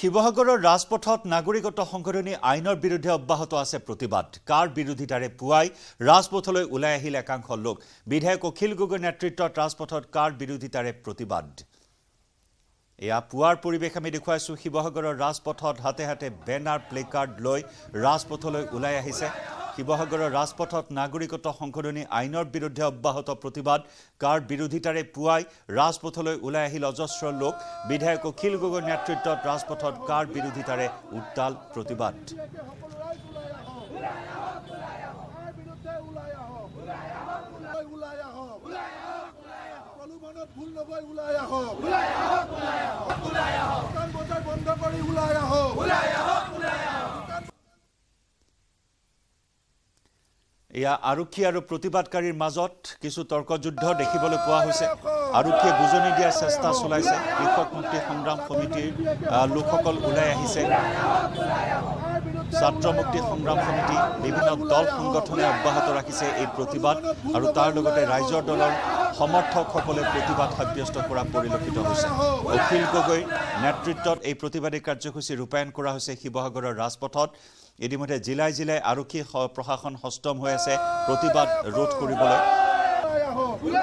শিৱসাগৰৰ ৰাজপথত নাগৰিকত্ব সংশোধনী আইনৰ বিৰুদ্ধে অব্যাহত আছে প্ৰতিবাদ কাৰ বিৰোধিতাৰে পুৱাই ৰাজপথলৈ ওলাই আহিল একাংশ লোক বিধায়ক অখিল গগৈ নেতৃত্বত ৰাজপথত কাৰ বিৰোধিতাৰে প্ৰতিবাদ এয়া পুৱাৰ পৰিৱেশ আমি দেখুৱাইছোঁ শিৱসাগৰৰ ৰাজপথত হাতে হাতে বেনাৰ প্লে কাৰ্ড লৈ ৰাজপথলৈ ওলাই আহিছে শিৱসাগৰৰ ৰাজপথত নাগৰিকত্ব সংশোধনী আইনৰ বিৰুদ্ধে অব্যাহত প্ৰতিবাদ কাৰ বিৰোধিতাৰে পুৱাই ৰাজপথলৈ ওলাই আহিল অজস্ৰ লোক বিধায়ক অখিল গগৈৰ নেতৃত্বত ৰাজপথত কাৰ বিৰোধিতাৰে উত্তাল প্ৰতিবাদ এয়া আৰক্ষী আৰু প্ৰতিবাদকাৰীৰ মাজত কিছু তৰ্কযুদ্ধ দেখিবলৈ পোৱা হৈছে আৰক্ষীয়ে বুজনি দিয়াৰ চেষ্টা চলাইছে কৃষক মুক্তি সংগ্ৰাম সমিতিৰ লোকসকল ওলাই আহিছে ছাত্ৰ মুক্তি সংগ্ৰাম সমিতি বিভিন্ন দল সংগঠনে অব্যাহত ৰাখিছে এই প্ৰতিবাদ আৰু তাৰ লগতে ৰাইজৰ দলৰ সমৰ্থকসকলে প্ৰতিবাদ সাব্যস্ত কৰা পৰিলক্ষিত হৈছে অখিল গগৈ নেতৃত্বত এই প্ৰতিবাদী কাৰ্যসূচী ৰূপায়ণ কৰা হৈছে শিৱসাগৰৰ ৰাজপথত ইতিমধ্যে জিলাই জিলাই আৰক্ষী প্ৰশাসন সষ্টম হৈ আছে প্ৰতিবাদ ৰোধ কৰিবলৈ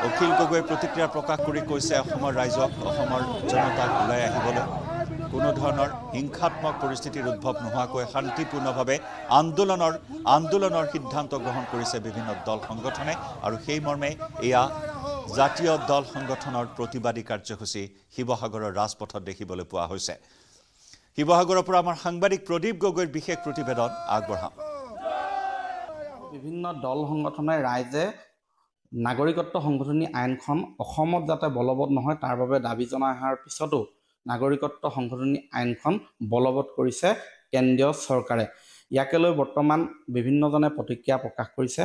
অখিল গগৈয়ে প্ৰতিক্ৰিয়া প্ৰকাশ কৰি কৈছে অসমৰ ৰাইজক অসমৰ জনতাক ওলাই আহিবলৈ কোনো ধৰণৰ হিংসাত্মক পৰিস্থিতিৰ উদ্ভৱ নোহোৱাকৈ শান্তিপূৰ্ণভাৱে আন্দোলনৰ আন্দোলনৰ সিদ্ধান্ত গ্ৰহণ কৰিছে বিভিন্ন দল সংগঠনে আৰু সেই মৰ্মে এয়া জাতীয় দল সংগঠনৰ প্ৰতিবাদী কাৰ্যসূচী শিৱসাগৰৰ ৰাজপথত দেখিবলৈ পোৱা হৈছে শিৱসাগৰৰ পৰা আমাৰ সাংবাদিক প্ৰদীপ গগৈৰ বিশেষ প্ৰতিবেদন আগবঢ়াম বিভিন্ন দল সংগঠনে ৰাইজে নাগৰিকত্ব সংশোধনী আইনখন অসমত যাতে বলবৎ নহয় তাৰ বাবে দাবী জনাই অহাৰ পিছতো নাগৰিকত্ব সংশোধনী আইনখন বলবৎ কৰিছে কেন্দ্ৰীয় চৰকাৰে ইয়াকে লৈ বৰ্তমান বিভিন্নজনে প্ৰতিক্ৰিয়া প্ৰকাশ কৰিছে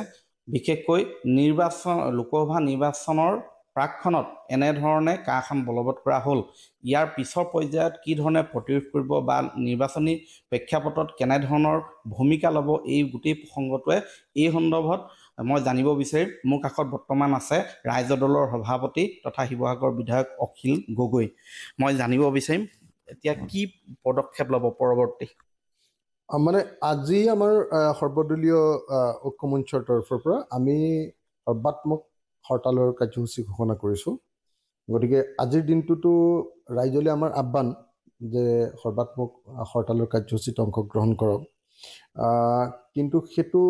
বিশেষকৈ নিৰ্বাচন লোকসভা নিৰ্বাচনৰ প্ৰাকখনত এনেধৰণে কাখন বলবৎ কৰা হ'ল ইয়াৰ পিছৰ পৰ্যায়ত কি ধৰণে প্ৰতিৰোধ কৰিব বা নিৰ্বাচনী প্ৰেক্ষাপটত কেনেধৰণৰ ভূমিকা ল'ব এই গোটেই প্ৰসংগটোৱে এই সন্দৰ্ভত মই জানিব বিচাৰিম মোৰ কাষত বৰ্তমান আছে ৰাইজ দলৰ সভাপতি তথা শিৱসাগৰ বিধায়ক অখিল গগৈ মই জানিব বিচাৰিম এতিয়া কি পদক্ষেপ ল'ব পৰৱৰ্তী মানে আজি আমাৰ সৰ্বদলীয় মঞ্চৰ তৰফৰ পৰা আমি সৰ্বাত্মক হৰতালৰ কাৰ্যসূচী ঘোষণা কৰিছোঁ গতিকে আজিৰ দিনটোতো ৰাইজলৈ আমাৰ আহ্বান যে সৰ্বাত্মক হৰতালৰ কাৰ্যসূচীত অংশগ্ৰহণ কৰক কিন্তু সেইটো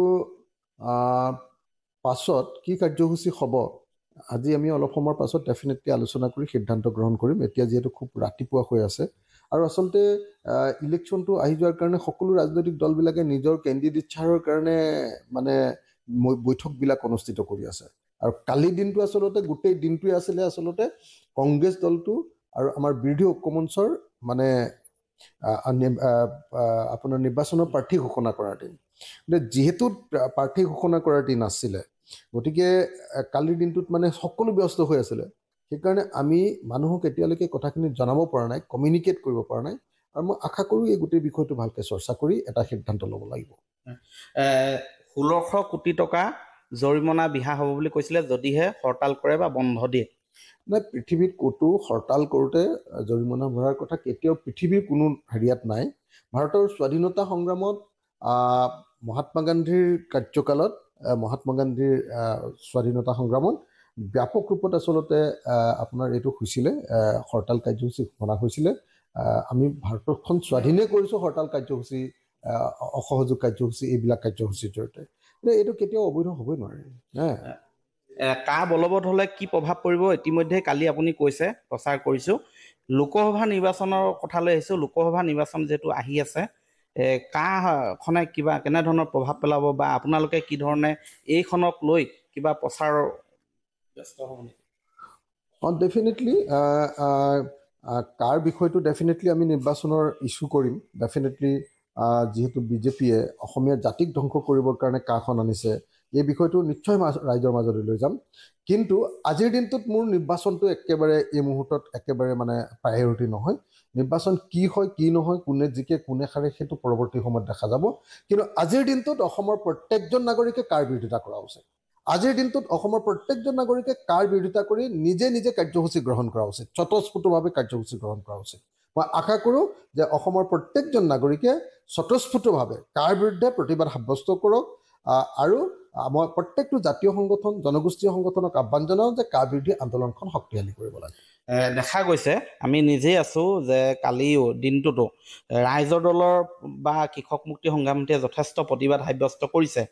পাছত কি কাৰ্যসূচী হ'ব আজি আমি অলপ সময়ৰ পাছত ডেফিনেটলি আলোচনা কৰি সিদ্ধান্ত গ্ৰহণ কৰিম এতিয়া যিহেতু খুব ৰাতিপুৱা হৈ আছে আৰু আচলতে ইলেকশ্যনটো আহি যোৱাৰ কাৰণে সকলো ৰাজনৈতিক দলবিলাকে নিজৰ কেণ্ডিডেট কেণ্ডিডেটছাৰৰ কাৰণে মানে বৈঠকবিলাক অনুষ্ঠিত কৰি আছে আৰু কালি দিনটো আচলতে গোটেই দিনটোৱে আছিলে আচলতে কংগ্ৰেছ দলটো আৰু আমাৰ বিৰোধী ঐক্যমঞ্চৰ মানে আপোনাৰ নিৰ্বাচনৰ প্ৰাৰ্থী ঘোষণা কৰাৰ দিন যিহেতু প্ৰাৰ্থী ঘোষণা কৰাৰ দিন আছিলে গতিকে কালিৰ দিনটোত মানে সকলো ব্যস্ত হৈ আছিলে সেইকাৰণে আমি মানুহক এতিয়ালৈকে কথাখিনি জনাব পৰা নাই কমিউনিকেট কৰিব পৰা নাই আৰু মই আশা কৰোঁ এই গোটেই বিষয়টো ভালকৈ চৰ্চা কৰি এটা সিদ্ধান্ত ল'ব লাগিব ষোল্লশ কোটি টকা জৰিমনা বিহা হ'ব বুলি কৈছিলে যদিহে হৰতাল কৰে বা বন্ধ দিয়ে নাই পৃথিৱীত ক'তো হৰতাল কৰোঁতে জৰিমনা ভৰাৰ কথা কেতিয়াও পৃথিৱীৰ কোনো হেৰিয়াত নাই ভাৰতৰ স্বাধীনতা সংগ্ৰামত মহাত্মা গান্ধীৰ কাৰ্যকালত মহাত্মা গান্ধীৰ স্বাধীনতা সংগ্ৰামত ব্যাপক ৰূপত আচলতে আপোনাৰ এইটো হৈছিলে হৰতাল কাৰ্যসূচী ঘোষণা হৈছিলে আমি ভাৰতখন স্বাধীনে কৰিছোঁ হৰতাল কাৰ্যসূচী অসহযোগ কাৰ্যসূচী এইবিলাক কাৰ্যসূচীৰ জৰিয়তে কিন্তু এইটো কেতিয়াও অবৈধ হ'বই নোৱাৰে কা বলবৎ হ'লে কি প্ৰভাৱ পৰিব ইতিমধ্যে কালি আপুনি কৈছে প্ৰচাৰ কৰিছোঁ লোকসভা নিৰ্বাচনৰ কথালৈ আহিছোঁ লোকসভা নিৰ্বাচন যিহেতু আহি আছে খনে কিবা কেনেধৰণৰ প্ৰভাৱ পেলাব বা আপোনালোকে কি ধৰণে এইখনক লৈ কিবা প্ৰচাৰ ব্যস্ত হ'ব নেকি অঁ ডেফিনেটলি কাৰ বিষয়টো ডেফিনেটলি আমি নিৰ্বাচনৰ ইছ্যু কৰিম ডেফিনেটলি যিহেতু বিজেপিয়ে অসমীয়া জাতিক ধ্বংস কৰিবৰ কাৰণে কাখন আনিছে এই বিষয়টো নিশ্চয় ৰাইজৰ মাজলৈ লৈ যাম কিন্তু আজিৰ দিনটোত মোৰ নিৰ্বাচনটো একেবাৰে এই মুহূৰ্তত একেবাৰে মানে প্ৰায়ৰিটি নহয় নিৰ্বাচন কি হয় কি নহয় কোনে জিকে কোনে সাৰে সেইটো পৰৱৰ্তী সময়ত দেখা যাব কিন্তু আজিৰ দিনটোত অসমৰ প্ৰত্যেকজন নাগৰিকে কাৰ বিৰোধিতা কৰা উচিত আজিৰ দিনটোত অসমৰ প্ৰত্যেকজন নাগৰিকে কাৰ বিৰোধিতা কৰি নিজে নিজে কাৰ্যসূচী গ্ৰহণ কৰা উচিত স্বতঃস্ফূতভাৱে কাৰ্যসূচী গ্ৰহণ কৰা উচিত মই আশা কৰোঁ যে অসমৰ প্ৰত্যেকজন নাগৰিকে স্বতঃস্ফূতভাৱে কাৰ বিৰুদ্ধে প্ৰতিবাদ সাব্যস্ত কৰক আৰু মই প্ৰত্যেকটো জাতীয় সংগঠন জনগোষ্ঠীয় সংগঠনক আহ্বান জনাওঁ যে কাৰ বিৰোধী আন্দোলনখন শক্তিশালী কৰিব লাগে দেখা গৈছে আমি নিজেই আছোঁ যে কালিও দিনটোতো ৰাইজৰ দলৰ বা কৃষক মুক্তি সংগ্ৰামীয়ে যথেষ্ট প্ৰতিবাদ সাব্যস্ত কৰিছে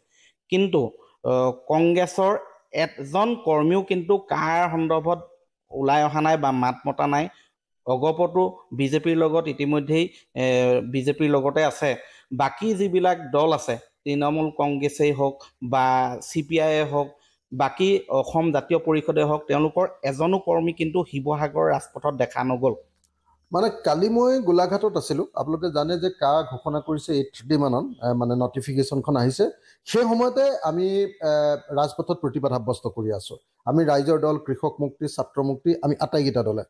কিন্তু কংগ্ৰেছৰ এজন কৰ্মীও কিন্তু কাৰ সন্দৰ্ভত ওলাই অহা নাই বা মাত মতা নাই অগপতো বিজেপিৰ লগত ইতিমধ্যেই বিজেপিৰ লগতে আছে বাকী যিবিলাক দল আছে তৃণমূল কংগ্ৰেছেই হওক বা চি পি আইয়ে হওক বাকী অসম জাতীয় পৰিষদে হওক তেওঁলোকৰ এজনো কৰ্মী কিন্তু শিৱসাগৰ ৰাজপথত দেখা নগ'ল মানে কালি মই গোলাঘাটত আছিলোঁ আপোনালোকে জানে যে কা ঘোষণা কৰিছে এইট থাৰ্টিমানত মানে নটিফিকেশ্যনখন আহিছে সেই সময়তে আমি ৰাজপথত প্ৰতিবাদ সাব্যস্ত কৰি আছোঁ আমি ৰাইজৰ দল কৃষক মুক্তি ছাত্ৰ মুক্তি আমি আটাইকেইটা দলে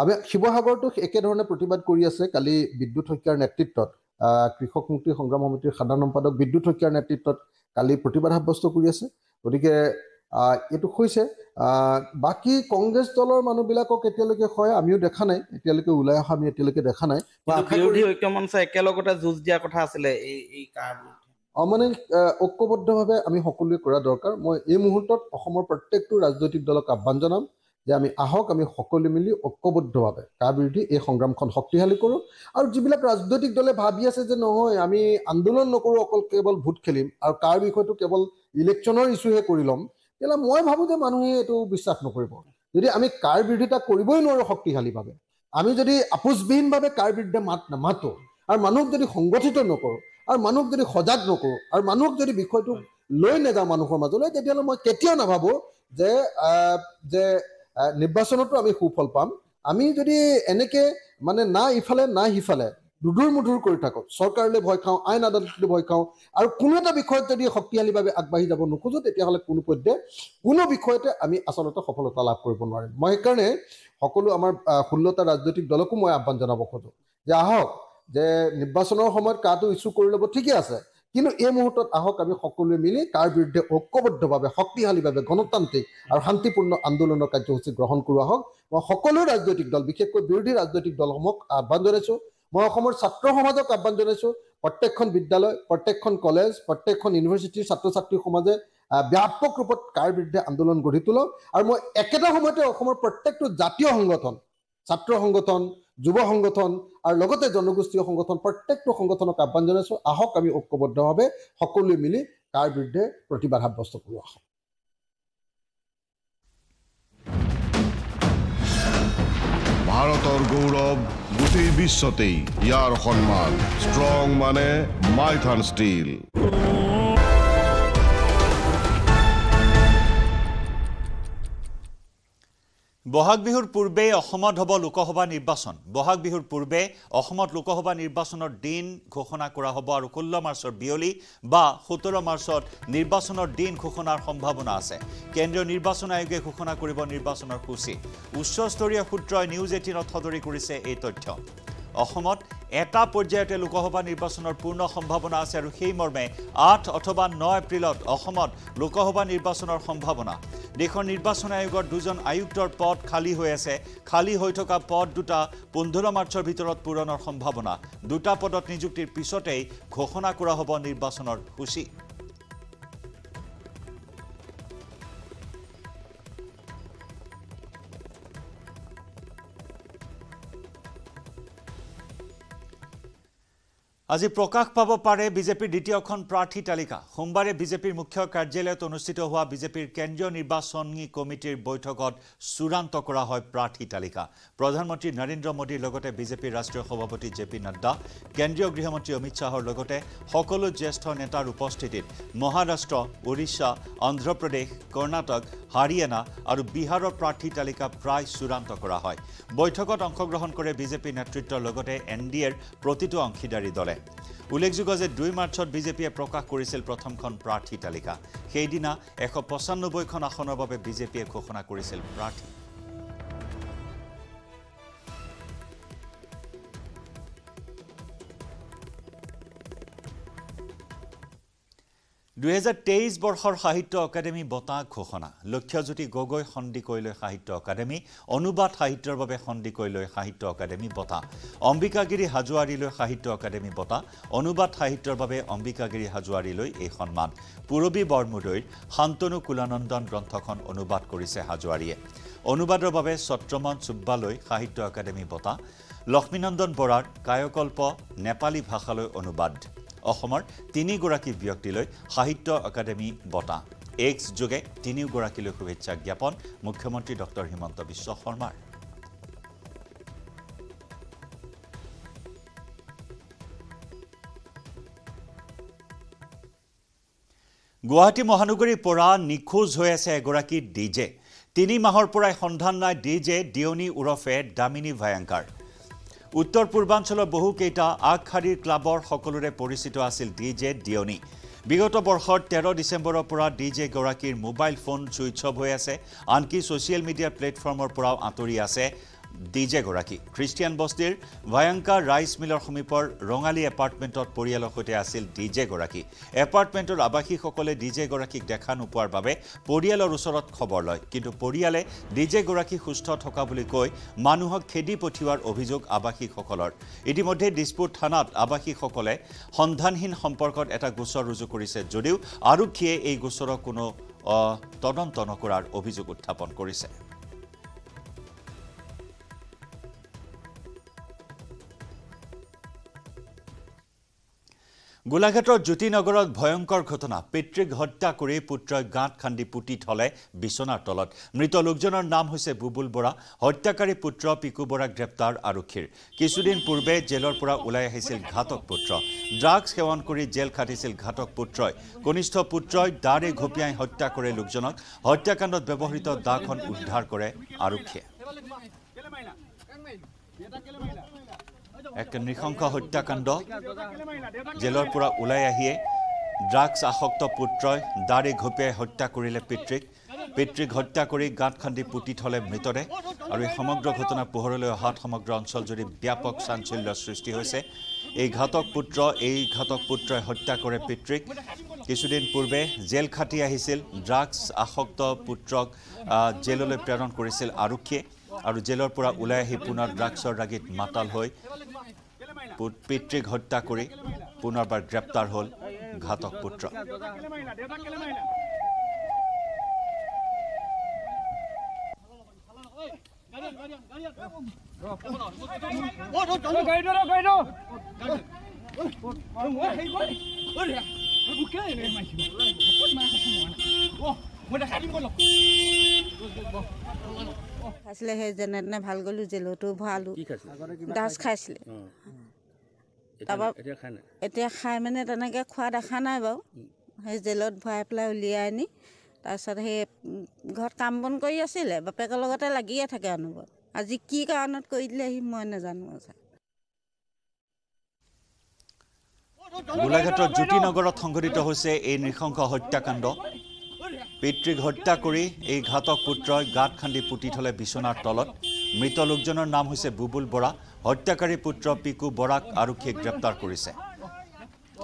আমি শিৱসাগৰটো একেধৰণে প্ৰতিবাদ কৰি আছে কালি বিদ্যুৎ শইকীয়াৰ নেতৃত্বত কৃষক মুক্তি সংগ্ৰাম সমিতিৰ সাধাৰণ সম্পাদক বিদ্যুৎ শইকীয়াৰ নেতৃত্বত কালি প্ৰতিবাদ সাব্যস্ত কৰি আছে গতিকে এইটো হৈছে বাকী কংগ্ৰেছ দলৰ মানুহবিলাকক এতিয়ালৈকে হয় আমিও দেখা নাই এতিয়ালৈকে ওলাই অহা আমি এতিয়ালৈকে দেখা নাই একেলগতে যুঁজ দিয়াৰ কথা আছিলে মানে ঐক্যবদ্ধভাৱে আমি সকলোৱে কৰা দৰকাৰ মই এই মুহূৰ্তত অসমৰ প্ৰত্যেকটো ৰাজনৈতিক দলক আহ্বান জনাম যে আমি আহক আমি সকলো মিলি ঐক্যবদ্ধভাৱে কাৰ বিৰুদ্ধে এই সংগ্ৰামখন শক্তিশালী কৰোঁ আৰু যিবিলাক ৰাজনৈতিক দলে ভাবি আছে যে নহয় আমি আন্দোলন নকৰোঁ অকল কেৱল ভোট খেলিম আৰু কাৰ বিষয়টো কেৱল ইলেকশ্যনৰ ইছ্যুহে কৰি ল'ম তেতিয়াহ'লে মই ভাবোঁ যে মানুহে এইটো বিশ্বাস নকৰিব যদি আমি কাৰ বিৰোধিতা কৰিবই নোৱাৰোঁ শক্তিশালীভাৱে আমি যদি আপোচবিহীনভাৱে কাৰ বিৰুদ্ধে মাত নামাতোঁ আৰু মানুহক যদি সংগঠিত নকৰোঁ আৰু মানুহক যদি সজাগ নকৰোঁ আৰু মানুহক যদি বিষয়টো লৈ নাযাওঁ মানুহৰ মাজলৈ তেতিয়াহ'লে মই কেতিয়াও নাভাবোঁ যে যে নিৰ্বাচনতো আমি সুফল পাম আমি যদি এনেকে মানে না ইফালে না সিফালে দুদূৰ মধুৰ কৰি থাকোঁ চৰকাৰলৈ ভয় খাওঁ আইন আদালতলৈ ভয় খাওঁ আৰু কোনো এটা বিষয়ত যদি শক্তিশালীভাৱে আগবাঢ়ি যাব নোখোজোঁ তেতিয়াহ'লে কোনো পধ্যে কোনো বিষয়তে আমি আচলতে সফলতা লাভ কৰিব নোৱাৰিম মই সেইকাৰণে সকলো আমাৰ ষোল্লটা ৰাজনৈতিক দলকো মই আহ্বান জনাব খোজোঁ যে আহক যে নিৰ্বাচনৰ সময়ত কাটো ইছ্যু কৰি ল'ব ঠিকে আছে কিন্তু এই মুহূৰ্তত আহক আমি সকলোৱে মিলি কাৰ বিৰুদ্ধে ঐক্যবদ্ধভাৱে শক্তিশালীভাৱে গণতান্ত্ৰিক আৰু শান্তিপূৰ্ণ আন্দোলনৰ কাৰ্যসূচী গ্ৰহণ কৰোঁ আহক মই সকলো ৰাজনৈতিক দল বিশেষকৈ বিৰোধী ৰাজনৈতিক দলসমূহক আহ্বান জনাইছোঁ মই অসমৰ ছাত্ৰ সমাজক আহ্বান জনাইছোঁ প্ৰত্যেকখন বিদ্যালয় প্ৰত্যেকখন কলেজ প্ৰত্যেকখন ইউনিভাৰ্চিটিৰ ছাত্ৰ ছাত্ৰী সমাজে ব্যাপক ৰূপত কাৰ বিৰুদ্ধে আন্দোলন গঢ়ি তোলক আৰু মই একেটা সময়তে অসমৰ প্ৰত্যেকটো জাতীয় সংগঠন ছাত্ৰ সংগঠন যুৱ সংগঠন আৰু লগতে জনগোষ্ঠীয় সংগঠন প্ৰত্যেকটো সংগঠনক আহ্বান জনাইছো আহক আমি ঐক্যবদ্ধভাৱে সকলোৱে মিলি তাৰ বিৰুদ্ধে প্ৰতিবাদ সাব্যস্ত কৰি আহক ভাৰতৰ গৌৰৱ গোটেই বিশ্বতেই ইয়াৰ সন্মান ষ্ট্ৰং মানে মাইথান ষ্টীল বহাগ বিহুৰ পূৰ্বেই অসমত হ'ব লোকসভা নিৰ্বাচন বহাগ বিহুৰ পূৰ্বে অসমত লোকসভা নিৰ্বাচনৰ দিন ঘোষণা কৰা হ'ব আৰু ষোল্ল মাৰ্চৰ বিয়লি বা সোতৰ মাৰ্চত নিৰ্বাচনৰ দিন ঘোষণাৰ সম্ভাৱনা আছে কেন্দ্ৰীয় নিৰ্বাচন আয়োগে ঘোষণা কৰিব নিৰ্বাচনৰ সূচী উচ্চস্তৰীয় সূত্ৰই নিউজ এইটিনত সদৰি কৰিছে এই তথ্য অসমত এটা পৰ্যায়তে লোকসভা নিৰ্বাচনৰ পূৰ্ণ সম্ভাৱনা আছে আৰু সেই মৰ্মে আঠ অথবা ন এপ্ৰিলত অসমত লোকসভা নিৰ্বাচনৰ সম্ভাৱনা দেশৰ নিৰ্বাচন আয়োগৰ দুজন আয়ুক্তৰ পদ খালী হৈ আছে খালী হৈ থকা পদ দুটা পোন্ধৰ মাৰ্চৰ ভিতৰত পূৰণৰ সম্ভাৱনা দুটা পদত নিযুক্তিৰ পিছতেই ঘোষণা কৰা হ'ব নিৰ্বাচনৰ সূচী আজি প্ৰকাশ পাব পাৰে বিজেপিৰ দ্বিতীয়খন প্ৰাৰ্থী তালিকা সোমবাৰে বিজেপিৰ মুখ্য কাৰ্যালয়ত অনুষ্ঠিত হোৱা বিজেপিৰ কেন্দ্ৰীয় নিৰ্বাচনী কমিটিৰ বৈঠকত চূড়ান্ত কৰা হয় প্ৰাৰ্থী তালিকা প্ৰধানমন্ত্ৰী নৰেন্দ্ৰ মোদীৰ লগতে বিজেপিৰ ৰাষ্ট্ৰীয় সভাপতি জে পি নাড্ডা কেন্দ্ৰীয় গৃহমন্ত্ৰী অমিত শ্বাহৰ লগতে সকলো জ্যেষ্ঠ নেতাৰ উপস্থিতিত মহাৰাষ্ট্ৰ উৰিষ্যা অন্ধ্ৰপ্ৰদেশ কৰ্ণাটক হাৰিয়ানা আৰু বিহাৰৰ প্ৰাৰ্থী তালিকা প্ৰায় চূড়ান্ত কৰা হয় বৈঠকত অংশগ্ৰহণ কৰে বিজেপি নেতৃত্বৰ লগতে এন ডি এৰ প্ৰতিটো অংশীদাৰী দলে যায় উল্লেখযোগ্য যে দুই মাৰ্চত বিজেপিয়ে প্ৰকাশ কৰিছিল প্ৰথমখন প্ৰাৰ্থী তালিকা সেইদিনা এশ পঁচানব্বৈখন আসনৰ বাবে বিজেপিয়ে ঘোষণা কৰিছিল প্ৰাৰ্থী দুহেজাৰ তেইছ বৰ্ষৰ সাহিত্য একাডেমী বঁটা ঘোষণা লক্ষ্যজ্যোতি গগৈ সন্দিকৈলৈ সাহিত্য একাডেমী অনুবাদ সাহিত্যৰ বাবে সন্দিকৈলৈ সাহিত্য একাডেমী বঁটা অম্বিকাগিৰি হাজোৱাৰীলৈ সাহিত্য একাডেমী বঁটা অনুবাদ সাহিত্যৰ বাবে অম্বিকাগিৰি হাজোৱাৰীলৈ এই সন্মান পূৰবী বৰমুদৈৰ শান্তনু কুলানন্দন গ্ৰন্থখন অনুবাদ কৰিছে হাজোৱাৰীয়ে অনুবাদৰ বাবে ছত্ৰমন চুব্বালৈ সাহিত্য একাডেমী বঁটা লক্ষ্মীনন্দন বৰাৰ কায়কল্প নেপালী ভাষালৈ অনুবাদ অসমৰ তিনিগৰাকী ব্যক্তিলৈ সাহিত্য একাডেমী বঁটা এক্স যোগে তিনিওগৰাকীলৈ শুভেচ্ছা জ্ঞাপন মুখ্যমন্ত্ৰী ডঃ হিমন্ত বিশ্ব শৰ্মাৰ গুৱাহাটী মহানগৰীৰ পৰা নিখোজ হৈ আছে এগৰাকী ডি জে তিনি মাহৰ পৰাই সন্ধান নাই ডি জে ডিয়নী ওৰফে দামিনী ভায়ংকাৰ উত্তৰ পূৰ্বাঞ্চলৰ বহুকেইটা আগশাৰীৰ ক্লাবৰ সকলোৰে পৰিচিত আছিল ডি জে ডিয়নী বিগত বৰ্ষৰ তেৰ ডিচেম্বৰৰ পৰা ডি জে গৰাকীৰ মোবাইল ফোন চুইচ অফ হৈ আছে আনকি ছ'চিয়েল মিডিয়া প্লেটফৰ্মৰ পৰাও আঁতৰি আছে ডিজেগৰাকী খ্ৰীষ্টিয়ান বস্তিৰ ভয়ংকা ৰাইচ মিলৰ সমীপৰ ৰঙালী এপাৰ্টমেণ্টত পৰিয়ালৰ সৈতে আছিল ডিজেগৰাকী এপাৰ্টমেণ্টৰ আৱাসীসকলে গৰাকীক দেখা নোপোৱাৰ বাবে পৰিয়ালৰ ওচৰত খবৰ লয় কিন্তু পৰিয়ালে ডিজেগৰাকী সুস্থ থকা বুলি কৈ মানুহক খেদি পঠিওৱাৰ অভিযোগ আৱাসীসকলৰ ইতিমধ্যে দিছপুৰ থানাত আৱাসীসকলে সন্ধানহীন সম্পৰ্কত এটা গোচৰ ৰুজু কৰিছে যদিও আৰক্ষীয়ে এই গোচৰৰ কোনো তদন্ত নকৰাৰ অভিযোগ উত্থাপন কৰিছে গোলাঘাটৰ জ্যোতি নগৰত ভয়ংকৰ ঘটনা পিতৃক হত্যা কৰি পুত্ৰই গাঁত খান্দি পুতি থলে বিচনাৰ তলত মৃত লোকজনৰ নাম হৈছে বুবুল বৰা হত্যাকাৰী পুত্ৰ পিকু বৰা গ্ৰেপ্তাৰ আৰক্ষীৰ কিছুদিন পূৰ্বে জেলৰ পৰা ওলাই আহিছিল ঘাতক পুত্ৰ ড্ৰাগছ সেৱন কৰি জেল খাটিছিল ঘাতক পুত্ৰই কনিষ্ঠ পুত্ৰই দাৰে ঘপিয়াই হত্যা কৰে লোকজনক হত্যাকাণ্ডত ব্যৱহৃত দাখন উদ্ধাৰ কৰে আৰক্ষীয়ে এক নৃশংস হত্যাকাণ্ড জেলৰ পৰা ওলাই আহিয়ে ড্ৰাগছ আসক্ত পুত্ৰই দাড়ি ঘপিয়াই হত্যা কৰিলে পিতৃক পিতৃক হত্যা কৰি গাঁত খান্দি পুতি থলে মৃতদেহ আৰু এই সমগ্ৰ ঘটনা পোহৰলৈ অহাত সমগ্ৰ অঞ্চল অঞ্চলজুৰি ব্যাপক চাঞ্চল্য সৃষ্টি হৈছে এই ঘাতক পুত্ৰ এই ঘাতক পুত্ৰই হত্যা কৰে পিতৃক কিছুদিন পূৰ্বে জেল খাটি আহিছিল ড্ৰাগছ আসক্ত পুত্ৰক জেললৈ প্ৰেৰণ কৰিছিল আৰক্ষীয়ে আৰু জেলৰ পৰা ওলাই আহি পুনৰ ড্ৰাগছৰ ৰাগীত মাতাল হৈ পিতৃক হত্যা কৰি পুনৰবাৰ গ্ৰেপ্তাৰ হ'ল ঘাতক পুত্ৰ খাইছিলে সেই যেনে তেনে ভাল গ'লো জেলতো ভৰালো ডাচ খাইছিলে তাৰপৰা এতিয়া খাই মানে তেনেকৈ খোৱা দেখা নাই বাৰু সেই জেলত ভৰাই পেলাই উলিয়াই আনি তাৰপিছত সেই ঘৰত কাম বন কৰি আছিলে বাপেকৰ লগতে লাগিয়ে থাকে অনুভৱ আজি কি কাৰণত কৰি দিলেহি মই নাজানো আচ্ছা গোলাঘাটৰ জ্যোতিনগৰত সংঘটিত হৈছে এই নৃশংস হত্যাকাণ্ড পিতৃক হত্যা কৰি এই ঘাতক পুত্ৰই গাত খান্দি পুতি থলে বিচনাৰ তলত মৃত লোকজনৰ নাম হৈছে বুবুল বৰা হত্যাকাৰী পুত্ৰ পিকু বৰাক আৰক্ষীয়ে গ্ৰেপ্তাৰ কৰিছে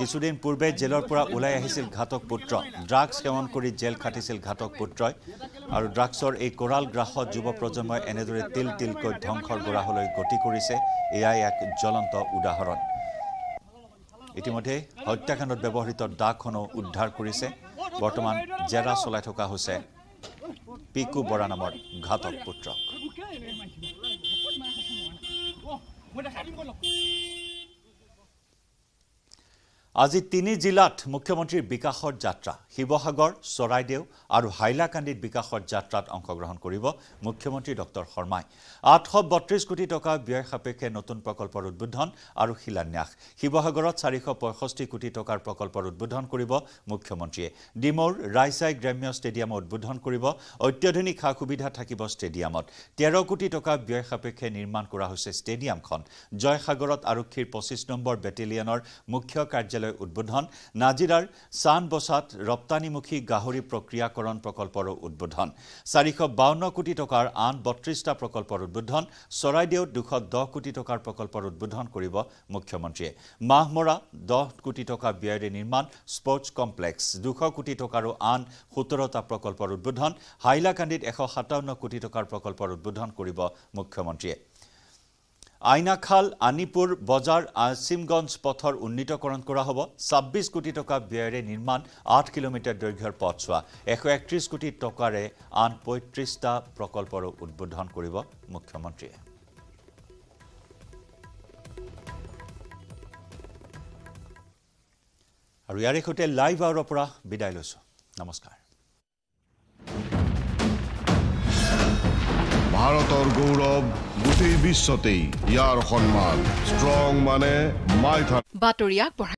কিছুদিন পূৰ্বে জেলৰ পৰা ওলাই আহিছিল ঘাতক পুত্ৰ ড্ৰাগছ সেৱন কৰি জেল খাটিছিল ঘাতক পুত্ৰই আৰু ড্ৰাগছৰ এই কৰাল গ্ৰাসত যুৱ প্ৰজন্মই এনেদৰে তিল তিলকৈ ধ্বংসৰ গোৰাহলৈ গতি কৰিছে এয়াই এক জ্বলন্ত উদাহৰণ ইতিমধ্যে হত্যাকাণ্ডত ব্যৱহৃত ডাকখনো উদ্ধাৰ কৰিছে বৰ্তমান জেৰা চলাই থকা হৈছে পিকু বৰা নামৰ ঘাতক পুত্ৰক আজি তিনি জিলাত মুখ্যমন্ত্ৰীৰ বিকাশৰ যাত্ৰা শিৱসাগৰ চৰাইদেউ আৰু হাইলাকান্দিত বিকাশৰ যাত্ৰাত অংশগ্ৰহণ কৰিব মুখ্যমন্ত্ৰী ডক্টৰ শৰ্মাই আঠশ বত্ৰিছ কোটি টকা ব্যয় সাপেক্ষে নতুন প্ৰকল্পৰ উদ্বোধন আৰু শিলান্যাস শিৱসাগৰত চাৰিশ পঁয়ষষ্ঠি কোটি টকাৰ প্ৰকল্পৰ উদ্বোধন কৰিব মুখ্যমন্ত্ৰীয়ে ডিমৌৰ ৰায়সাই গ্ৰাম্য স্টেডিয়াম উদ্বোধন কৰিব অত্যাধুনিক সা সুবিধা থাকিব ষ্টেডিয়ামত তেৰ কোটি টকা ব্যয় সাপেক্ষে নিৰ্মাণ কৰা হৈছে ষ্টেডিয়ামখন জয়সাগৰত আৰক্ষীৰ পঁচিছ নম্বৰ বেটেলিয়নৰ মুখ্য কাৰ্যালয় কাৰ্যালয় উদ্বোধন নাজিৰাৰ চান বচাত ৰপ্তানিমুখী গাহৰি প্ৰক্ৰিয়াকৰণ প্ৰকল্পৰো উদ্বোধন চাৰিশ বাৱন্ন কোটি টকাৰ আন বত্ৰিশটা প্ৰকল্পৰ উদ্বোধন চৰাইদেউত দুশ দহ কোটি টকাৰ প্ৰকল্পৰ উদ্বোধন কৰিব মুখ্যমন্ত্ৰীয়ে মাহমৰা দহ কোটি টকা ব্যয়েৰে নিৰ্মাণ স্পৰ্টছ কমপ্লেক্স দুশ কোটি টকাৰো আন সোতৰটা প্ৰকল্পৰ উদ্বোধন হাইলাকান্দিত এশ সাতাৱন্ন কোটি টকাৰ প্ৰকল্পৰ উদ্বোধন কৰিব মুখ্যমন্ত্ৰীয়ে আইনাখাল আনিপুৰ বজাৰ আসিমগঞ্জ পথৰ উন্নীতকৰণ কৰা হব ছাব্বিছ কোটি টাকা ব্যয়েৰ নিৰ্মাণ আট কিলোমিটাৰ দৈৰ্ঘ্যেৰ পথছোয়া এশ একত্ৰিছ কোটি টকাৰে আন পঁয়ত্ৰিছটা প্ৰকল্পৰো উদ্বোধন কৰিব মুখ্যমন্ত্ৰীয়ে আৰ ইয়াৰ সুতৰাং লাইভ আওয়াৰেৰ বিদায় লো নমস্কাৰ ভাৰতেৰ গৌৰব গোটেই বিশ্বতেই ইয়াৰ সন্মান ষ্ট্ৰং মানে মাইথা বাতৰি আগবঢ়া